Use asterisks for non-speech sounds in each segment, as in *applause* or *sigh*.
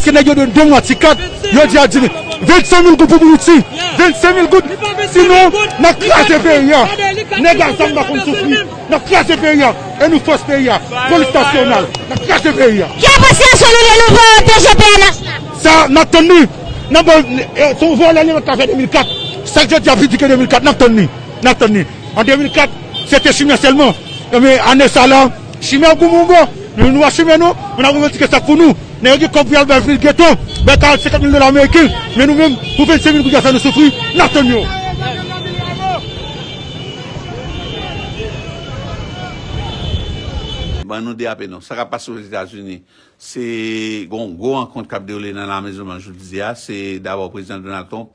Skenè yò de 2 mwati 4, yò di adjini. 25 000 gout pou bi yoti. 25 000 gout. Sinon, nan krasè pe yò. Negan zang bakon soufri. Nan krasè pe yò. E nou fos pe yò. Konistasyon nan. Nan krasè pe yò. Kè pasè an sonou lè nou vò TGP anan? Sa, nan tonni. Nan bon, ton eh, vò lè lè nan tafè 2004. Sa jò di apitike 2004, nan tonni. Nan tonni. An 2004, sè te chimè selman. Eh, Anè salan, chimè ou gou mou mou mou. Mwen nou vache men nou, mwen nan mwen mwen tike sa pou nou, nen yon ki kompiyal ben fil gjeton, ben 45 mil de non. la Amerikil, men nou men pou 26 mil kou gja sa nou soufri, nan ten myon. Mwen nou de apen nou, sa ka pa sou vizita jouni. Se gon go an kont kap de oule nan an mezouman jouni de zea, se dava ou prezident Donatou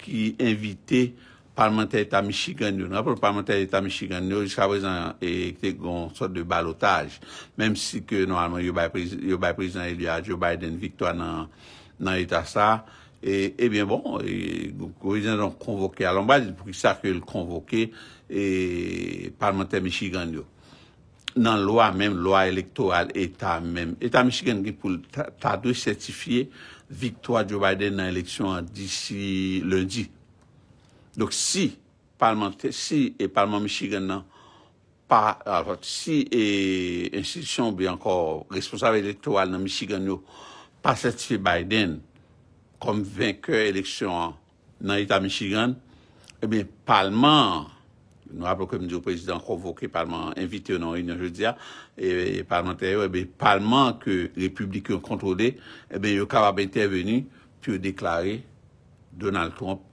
ki invite parlementè etat Michigan yo, nan apol parlementè etat Michigan yo, jiska wè zan ekte goun sot de balotaj, menm si ke nan anman yo bay prezident elia Joe Biden, viktoa nan etat sa, e, ebyen bon, wè zan konvoke, alon wè zan pou ki sa ke l konvoke, e, parlementè Michigan yo. Nan loa menm, loa elektor al etat menm, etat Michigan ki pou ta dwe certifiye viktoa Joe Biden nan eleksyon disi lundi, Donc, si et parlement Michigan nan si et institution bi ankor responsable elektoral nan Michigan yo pas certifié Biden konm venkèr eleksyon nan l'état Michigan, ebè, eh parlement, nou apokèm diyo prezident konvo kè parlement invite nan orin yo je diya, ebè, eh parlement teri, ebè, parlement ke republik yon kontro eh de, ebè, yon kavab entè veni, pi yon deklare Donald Trump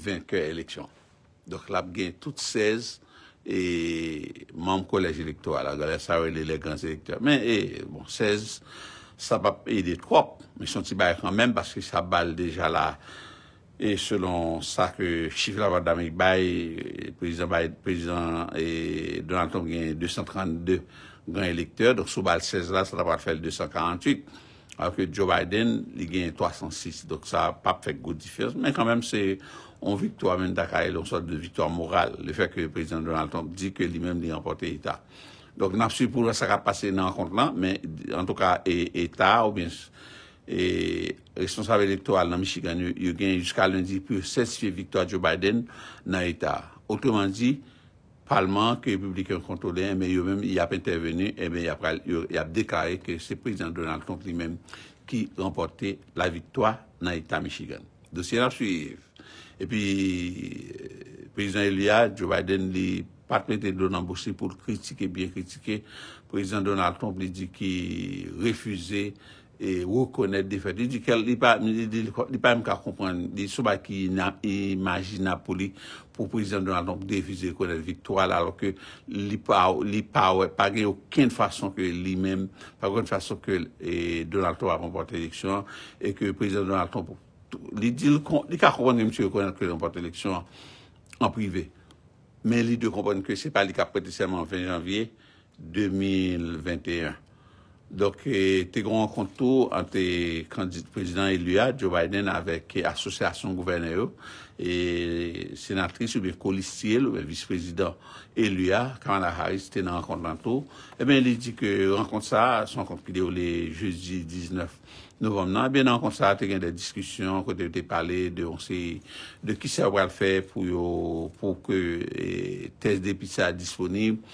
vinke eleksyon. Dok lap gen tout 16 e mam kolej elektor. La gale sa wè lè lè gans elektor. Men, e, bon, 16, sa pap, e lè 3, men son ti baye kanmen, baske sa bal deja la. E selon sa ke chif la vat damik baye, prezident baye, prezident, e Donald Trump gen 232 gans elektor, dok sou bal 16 la, sa tapat fèl 248. apke Joe Biden li gen 306, dok sa pape fek go di fers, men kanmem se on viktor, men takare lonsot de viktor moral, le fek prezident Donald Trump di ke li men li apote etat. Dok napsi pou la sakap pase nan kont lan, men an touka etat, ou bens, responsable elektoral nan Michigan, yo gen yuska lundi pou sestifiye viktor Joe Biden nan etat. Otreman di, Palman, ke Republikan Kontole, yon men yon men yap interveni, yon men yap dekare ke se Prezident Donald Trump li men ki rempote la vitwa na ita Michigan. Dosyen ap suive. E pi, euh, Prezident Elia, Joe Biden li patmete donan boussi pou kritike, biye kritike. Prezident Donald Trump li di ki refuze E wou konet defaite, di ke li pa yon ka kompon, di sou ba ki imagina pou li pou prezident Donald Trump defize yon konet viktoal alo ke li pa wè pa gen yon ken fason ke li men, pa kon fason ke Donald Trump a kompon te leksyon, e ke prezident Donald Trump li di, li ka kompon gen msye yon konet ke yon kompon te leksyon an prive. Men li de kompon ke se pa li ka prete seman an fin janvye 2021. Donk te kon renkonte tou an te kandidat prezident Elua, Joe Biden, avèk asosyasyon gouverneur, e senatris ou bè kolistil ou bè visprezident Elua, Kamala Harris, te nan renkonte lantou. E eh bè li di ke renkonte sa, son konpile ou lè jeudi 19 novem nan, e bè nan renkonte sa te gen de diskusyon, kote ou te pale de onse, de ki sa wèl fè pou yo pou ke eh, test de pizza disponib,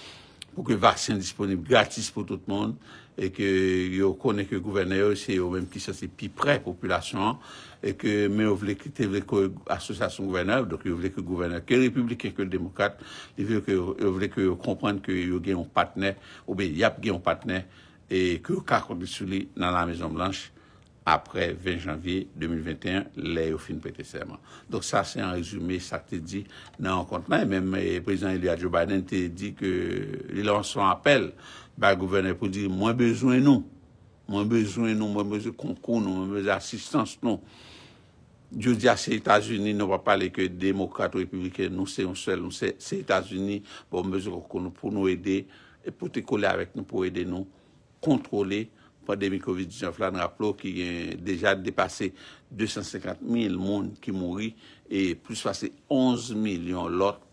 pou ke vaksin disponib gratis pou tout moun, e ke yo kone ke gouverne yo, se yo menm ki sa se pi pre populasyon an, e ke men yo vle ki te vle ko asosasyon gouverneur, dok yo vle ke gouverneur ke republikan ke demokat, e vle ke yo vle ki yo komprende ke yo gen yon patne, ou be yap gen yon patne, e ke yo kakonde sou li nan la Mezon Blanche apre 20 janvye 2021 le yo fin pete serman. Dok sa se an rezume, sa te di nan an kontnen, e menm prezident Elia Diobaynen te di ke li lan son apel Ba gouverne pou di mwen bezwen nou, mwen bezwen nou, mwen bezwen konkoun nou, mwen bezwen asistans nou. Jou di a se Etats-Unis, nou va pale ke demokrato republike nou, se yon sel, se Etats-Unis, mwen bezwen konkoun nou pou nou ede, pou te kole avek nou pou ede nou, kontrole pandemi COVID-19, flan raplo ki deja depase 250 mil moun ki mouri, e plus pase 11 mil yon lot.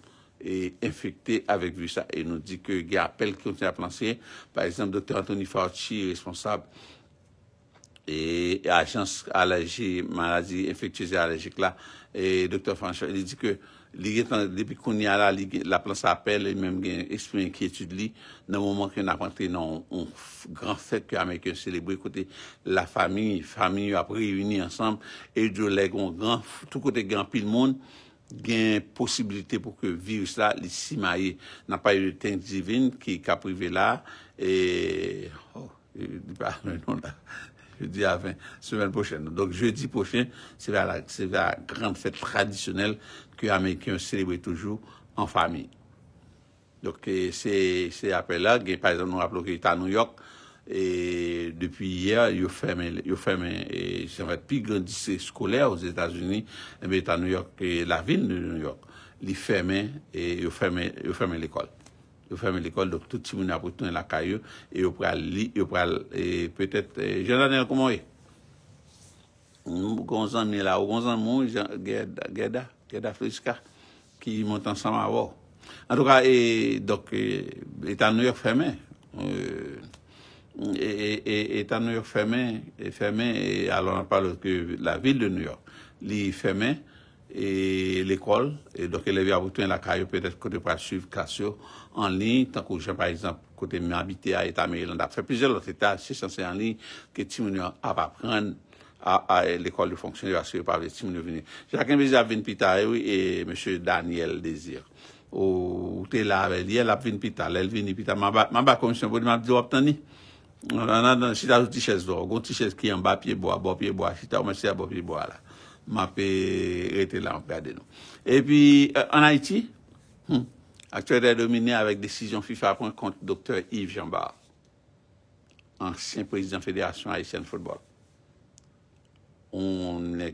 e infekte avek vi sa. E nou di ke ge apel ki yon ten a planseye, pa esanm dr. Anthony Fauci, responsab, e ajans alerji, malazi infektyeze alerjik la, e dr. Franchard, e di ke li gen, depi koni ala, la planse apel, e menm gen espri enkietude li, nan mouman ki yon apante nan gran fèt ki Amerikyon selebri kote la fami, fami yo apre yoni ansam, e yon jo legon gran, tout kote gran pil moun, gen posibilite pou ke virus la li simaye. Na pa yon ten divin ki kaprive la, e... Oh, di pa *laughs* le non la. Je di avan, semen pochen. Donk je di pochen, se ve a gran fèt tradisyonel ki Amerikyan selewe toujou an fami. Donk se apè la, gen parizan nou ap lò ki yon ta New York, Depi yè, yo fèmè, yo fèmè, jè mwen pi grandise skolè wòz Etats-Unis, mwen etan New York, la vin de New York, li fèmè, yo fèmè l'ekol. Yo fèmè l'ekol, do touti moun apotoun lakay yo, yo pral li, yo pral, peut-èt, jè nan nan koumoye. Mwen moun konzèm nè la, mwen konzèm moun, gèda, gèda, gèda flouska, ki yi montan saman wò. An tou ka, do kè, etan New York fèmè, mwen, euh, E tan Nouyok ferme, e ferme, alon apal la vil de Nouyok, li ferme, e l'ekol, e doke le vi avotwen la karyo pwede kote prasiv kasyo an li, tan kou jen par exemple kote mi abite a etan Merylanda, pre pizel lote etan, se san se an li, ke ti moun yo apapren a l'ekol de fonksyon, yo aswe pa ve ti moun yo vini. Chak en vize ap vin pita, e wè, e mèche Daniel Dezir, ou te la vè, li el ap vin pita, lèl vin ni pita, mamba komisyon pou di mabdi wap oh, tan ni, Nan nan nan, si ta jouti chèze do, jouti chèze ki yon bapye bo a, bopye bo a, si ta ou mè sè a bopye bo a la, mè apè rete la, mè apè adè nou. E pi, euh, an Haiti, a chè re domine avèk desizyon FIFA pwè kont Dr. Yves Jambard, ansyen prezidant fèderasyon Haitien football. On ne,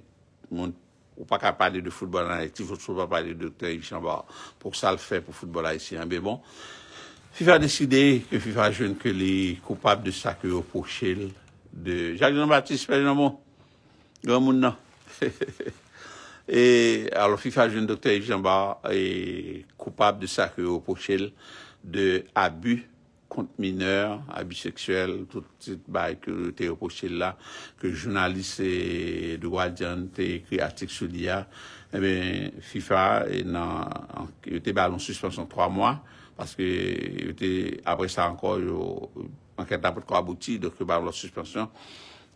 ou pa ka pade de football an Haiti, vòt sou pa pade de Dr. Yves Jambard, pouk sa l fè pou football Haitien, bè bon. Fifa deside ke Fifa jwen ke li koupap de sa krio pochel de Jacques-Jean-Baptiste Fajanamon. Non, bon. Grand moun nan. E alo Fifa jwen doktor Yves Jambard e koupap de sa krio pochel de abu kont mineur, abu seksuel, touti ba e krio te krio pochel la ke jounalise de Gouadian te ekri atik sou diya. E eh ben Fifa e nan, yo te ba lan suspensyon 3 mwa. Paske apre sa ankor yo anket apot ko abouti, doke ba vlo suspensyon,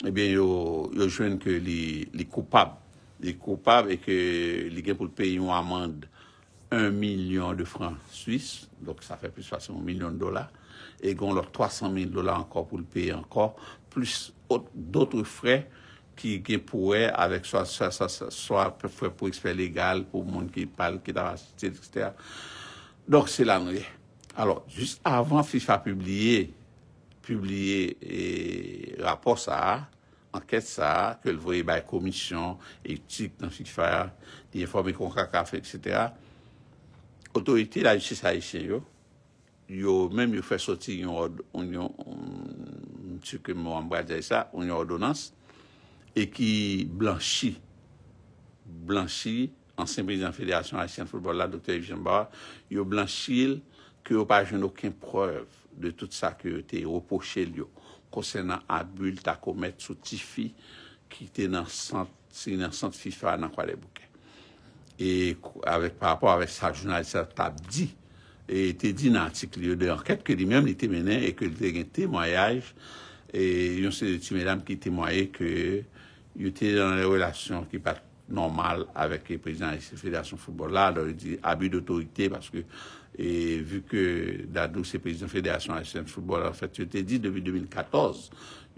ebyen yo jwen ke li koupab. Li koupab e ke li gen pou l'pey yon amande 1 milyon de francs suisse, doke sa fe plus fasyon 1 milyon de dola, e gon lor 300 min dola ankor pou l'pey ankor, plus d'otre frey ki gen pouwe, avek soya frey pou eksper legal, pou moun ki pal, ki da vasyon, etc., Donk se lanye. Alors, just avan FIFA publye, publye rapport sa, anket sa, ke l vwe bay komisyon, etik nan FIFA, di informe konkak afre, etc. Otorite la justis ha isyen yo, yo menm yo fe soti yon yon nchik mwen mwem bradye sa, yon yon odonans, e ki blanshi, blanshi ansen prizant federasyon alisyen foulbol la, doktor Evjambar, yo blanchil ki yo pa jen nou ken preuv de tout sa ki yo te opo chel yo konsen nan abulta komet sou ti fi ki te nan sant fifa nan kwa le bouken. E, pa rapor ave sa jounalisa tab di, e te di nan tik li yo de anket ke li mèm li te mènen e ke li te gen te mwayaj, e yon se ti mèdam ki te mwaye ke yo te nan relasyon ki pat normal avek e prezident frederasyon foudbol la, do yi di abu d'autorite, parce ke, e vu ke, da dou se prezident frederasyon foudbol la, fèk ti yi di, devi 2014,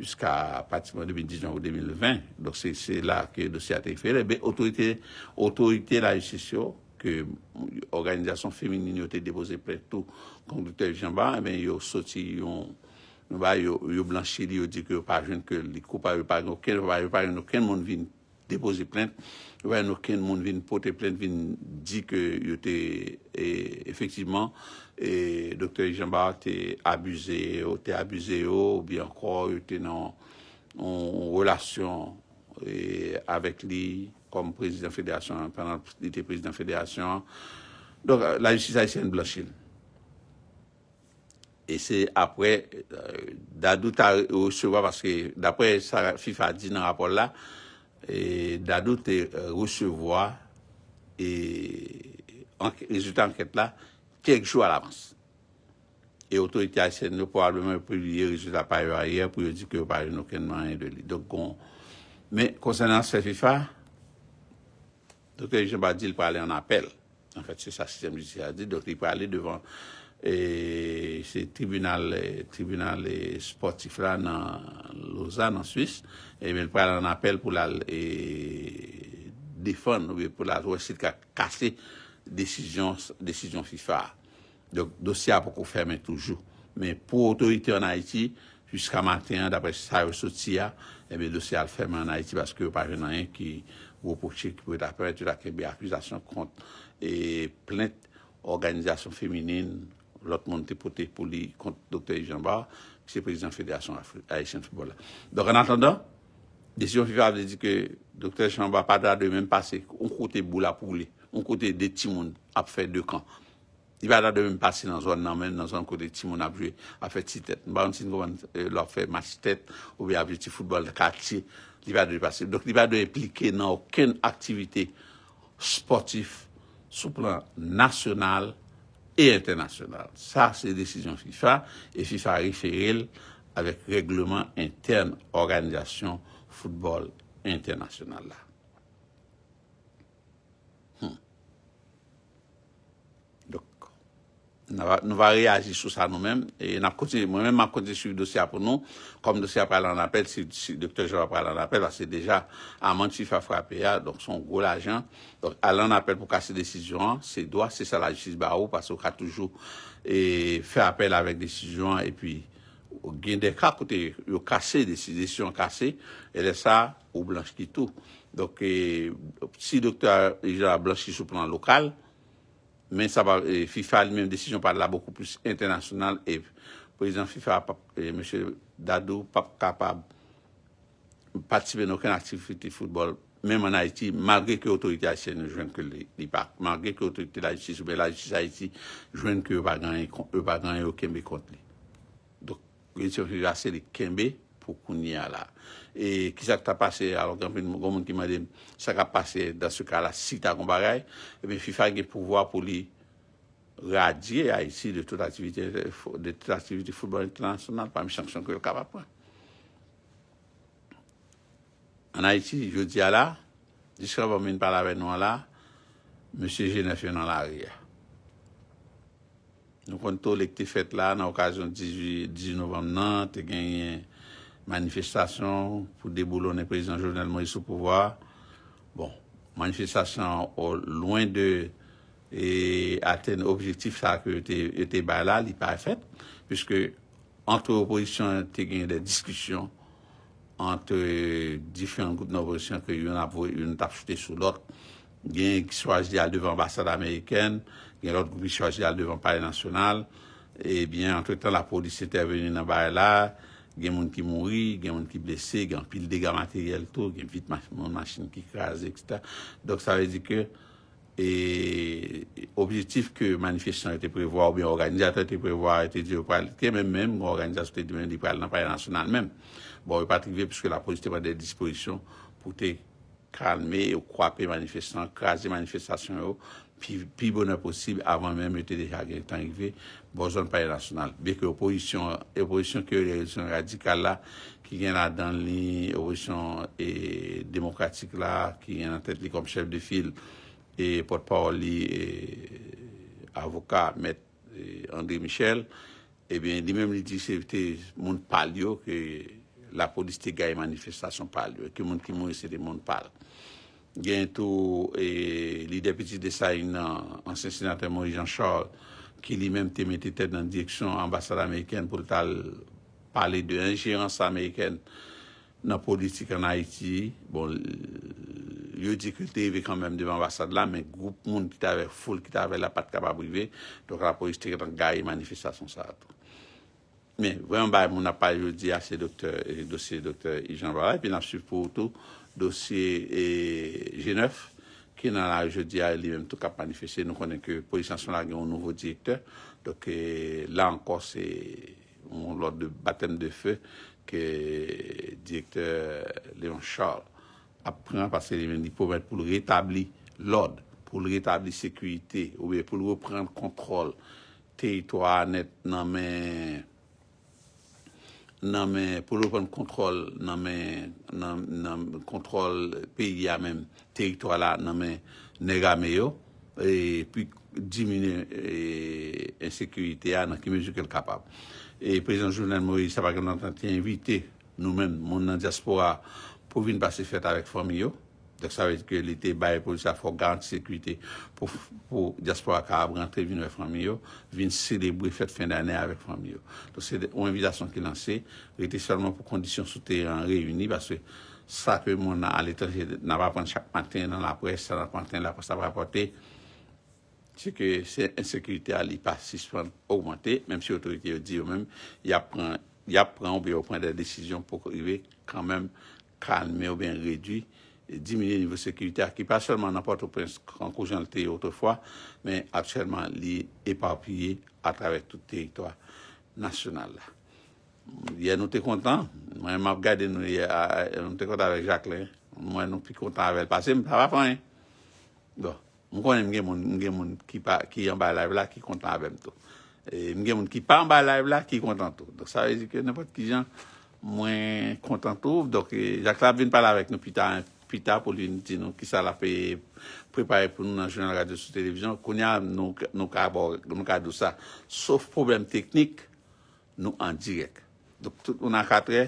jusqu'a pati vèm 2010 ou 2020, do se la ke dosi atifere, be, autorite, autorite la yi se syo, ke organizasyon femenini yote depose preto, konglote vijan ba, e ben yo soti, yo blanchiri, yo di ki yo pa jen ke li koupa, yo pa jen okèl mon vin, depoze plente, wè nou ken moun vin pote plente, vin di ke yo te, efektiveman, doktor Jean Barat te abuze yo, te abuze yo, ou bi an kwa yo te nan relasyon avèk li, kom prezident federasyon, pèran li te prezident federasyon, don la justi sa yon blosil. E se apre, da douta yo sewa, apre sa FIFA a di nan rapol la, E da do te recevoi, e rezultat anket la, kekjou al avans. E oto ite asen yo, pou albe men pou liye rezultat pa yo aye, pou yo di ki yo pa yo nou kenman yon doli. Dok kon, me konsenans se FIFA, doke jen ba di, li pou ale an apel. En fèt, se sa sistem jizika di, doke li pou ale devan... e se tribunal e, tribunal e, sportif la nan Lozan, nan Suisse e men pral an apel pou la e, defon pou la ou esit ka kase desisyon fifa donc dosya pou kou ferme toujou men pou otorite an Haiti jusqu'a matin, d'apre sa resotia e men dosya al ferme an Haiti baske wapajen an yon ki wopoche ki pou et apre akibè akizasyon kont e plen organizasyon femine lot moun te pote pou li kont Dr. Ejambar, ki se prezidant fedeasyon a Echene Fibola. Donk an atanda, desyon fivar de di ke Dr. Ejambar pa da de mwen pase, on kote bou la pou li, on kote de timoun ap fe de kan. Li va da de mwen pase nan zon nanmen, nan zon kote timoun ap jwe, ap fe titet. Nba an sin koman euh, lor fe matitet, oube ap jwe ti foutbol kak ti, li va de pase. Donk li va de plike nan oken aktivite sportif, sou plan nasyonal, et international. Ça, c'est décision FIFA et FIFA référé avec règlement interne organisation football international. Nou va reagi sou sa nou men, e mwen men m'a konti sou dosya pou nou, kom dosya pral an apel, si doktor jou pral an apel, vase deja a manti fa frape ya, donk son go la jan, donk al an apel pou kase desizyon, se doa se sa la jistis ba ou, pase ou ka toujou, e fe apel avèk desizyon, e pi gen de kakote, yo kase desizyon kase, e lesa ou blanche ki tou. Donk si doktor jou a blanche ki sou plan lokal, Men sa ba FIFA li menm desisyon pa la beko plus internasyonal e prezen FIFA monshe Dado pap kapab patsebe noken aktiviti futbol menm an Haiti malge ke otorite Haitien nou jwen ke li bak. Malge ke otorite l'Haiti soube l'Haiti sa Haiti jwen ke ou bagan yon kembe kont li. Dok gen si yon figase li kembe pou kouni ala. E kizak ta pase, alo gomoun ki ma dem, sak a pase dans se ka la sita kon bagay, epi fi fage pou vwa pou li radye a iti de tout aktivite football transman, pa mi chank chank yo kap apwen. An a iti, jodi a la, jisra pou meni pala ven nou a la, monsi jenefe nan la ria. Nou kon to lek te fet la nan okazyon 18 novem nan, te genyen Manifestasyon pou deboulon en prezident jounel Moïse ou pouvoar. Bon, manifestasyon ou loin de et aten objektif sa ke ete baylal, li pa efet, pwiske antre oposisyon te genye de diskusyon antre e, difen gout nou oposisyon ke yon ap foute sou lot, genye ki swazye al devan ambasade ameyken, genye lot ki swazye al devan pari nasyonal, e bien antre tan la polisite venye nan baylal, gen moun ki mouri, gen moun ki blese, gen pil dega materyel tou, gen vit moun machin ki kaze, etc. Dok sa ve di ke, e, objitif ke manifestant ete prevoa ou ben organizatant ete prevoa, ete diopralite, ke men men moun organizatant ete diopralite nan pari nasyonal men, bon ve patrive pwiske la polis te pa de dispozisyon pou te kalme, ou kwa pe manifestant kaze manifestasyon yo, pi bonè posib avan mèm ete deja gèk tan kve, bon zon paye nasyonal. Bek e oposisyon, e oposisyon kè yon relisyon radikal la, ki gen la dan li, oposisyon e, demokratik la, ki gen la tèt li kom chèv de fil, e pot pa ou li e, avokat mèd e, André Michel, e bè, di mèm li di sèvite moun pal yo, ki la polisite gaye manifestasyon pal yo, ki moun ki mou esè de moun pal yo. Gen tou e, li depiti de sa yin nan ansensinatè moun Ijan Chol ki li menm te mette tèd nan diyeksyon ambasade ameyken pou tal pale de ingerans ameyken nan politik an Haiti. Bon, yo di külte yi ve kan menm dev ambasade la men goup moun ki t'ave ful ki t'ave la pat kababu yi ve tok rapo yi stek dan gaye manifestasyon sa. Men, wè an bay moun apay yo di ase do se doktor Ijan Chol pe nan suf pou tou Dosye G9, ki nan a je euh, di a li men tout ka panifese, nou konen ke pozisyon son la gen ou nouvo direktor. Dok la anko se, lor de batem de fe, ke direktor Leon Charles apren, parce li men di pou mwen pou lor etabli lor, pou lor etabli sekwite, oube pou lor pren kontrol teritwa net nan men... nan men pou lopan kontrol nan men kontrol peyi ya men terikto ala nan men nega me yo e pi jimine e sekurite ya nan ki mejou ke l kapab. E prezident Jounel Moui, sa pa gen nan tanti invite nou men moun nan diaspora pou vin basi fet avèk fami yo. Sa va ete ke li te baye pou sa fok garanti sekurite pou diaspora ka ap rentre vin ou e franmiyo, vin selebri fèt fin d'anè avèk franmiyo. To se ou envidasyon ki lanse, rete salman pou kondisyon sou teran reyuni, baswe sa ke moun an letan, nan ap ap an chak panten nan ap pres, nan ap panten la post ap ap apote, se ke se ensekurite alipa sispan augmante, menm si otorite yo di yo menm, ya pran ou bi yo pran de desisyon pou ki vi kanmen kalme ou bi enreduy, Diminye nivou sekwilite akipa, seman anpato prins kankou jan lte yotre fwa, men apselman li epapye atravek tout teriktoa nasyonal la. Yen nou te kontan, mwen map gade nou te kontan vek Jacques, mwen nou pi kontan vek l'pase, mwen pa va fwen. Mwen konen mgen moun ki yon ba la ev la ki kontan vek mto. Mgen moun ki pa mba la ev la ki kontan to. Sa vezi ke nepot ki jan mwen kontan to, Jacques la ven pala vek nou pi ta yon pita pou lini ti nou ki sa la fe prepare pou nou nan jounal radyo sou televizyon konya nou non, ka non, do sa sof problem teknik nou an direk dok tout ou nan katre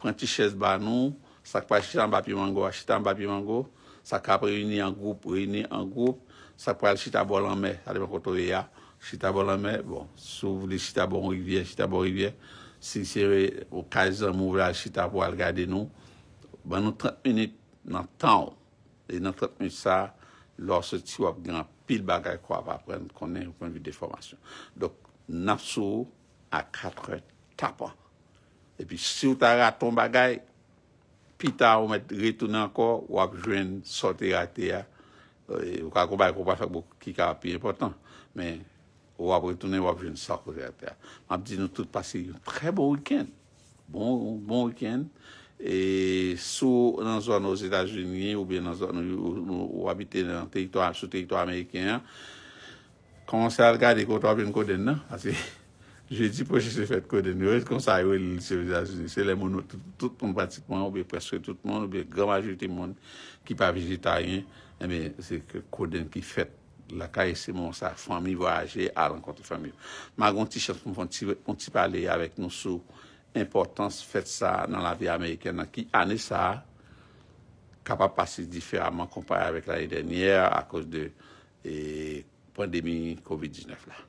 pranti ches ba nou sak pa chita mbapimango sak ap reuni an goup sak pa chita bolanme chita bolanme souv li chita bolanme chita bolanme si se ou kaj zan mouv la chita bolanme ban nou 30 minit nan tan ou, et nan tretmen sa, lor se ti wap gran pil bagay kwa ap apren, konen pou konvi deformasyon. Dok, napsou a katre tapan. Et pi, si ou ta raton bagay, pi ta ou met retounen akor, wap jwen sote yate ya. E, ou ka kouba, ou pa fak bo ki ka api important. Men, wap retounen, wap jwen sote yate ya. Mab di nou tout pase yon. Trebo wikend. Bon wikend. Bon, bon E sou nan zon nou Zeta Zuni, ou be nan zon nou, ou habite nan terikto, sou terikto Amerikyan, konsè a rgade koto apen koden nan, ase, *laughs* jè di pou jè se fèt koden nou, konsè a yon lisez Zeta Zuni, se lè mounou tout moun pratikman, ou be preskwe tout moun, ou be gran majouti moun ki pa vijitayen, eme eh se koden ki fèt la kaye se moun sa fami vwa aje, alan konti fami vwa. Ma gwen ti chan pou mwen ti paleye avèk nou sou, importans fèt sa nan la vi Ameriken nan ki anè sa kapa pasi difèraman kompare avèk l'anè denyè akos de pandemi COVID-19 la.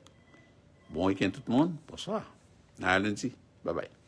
Bon ekèn tout moun. Bonsoir. Na lundi. Ba bay.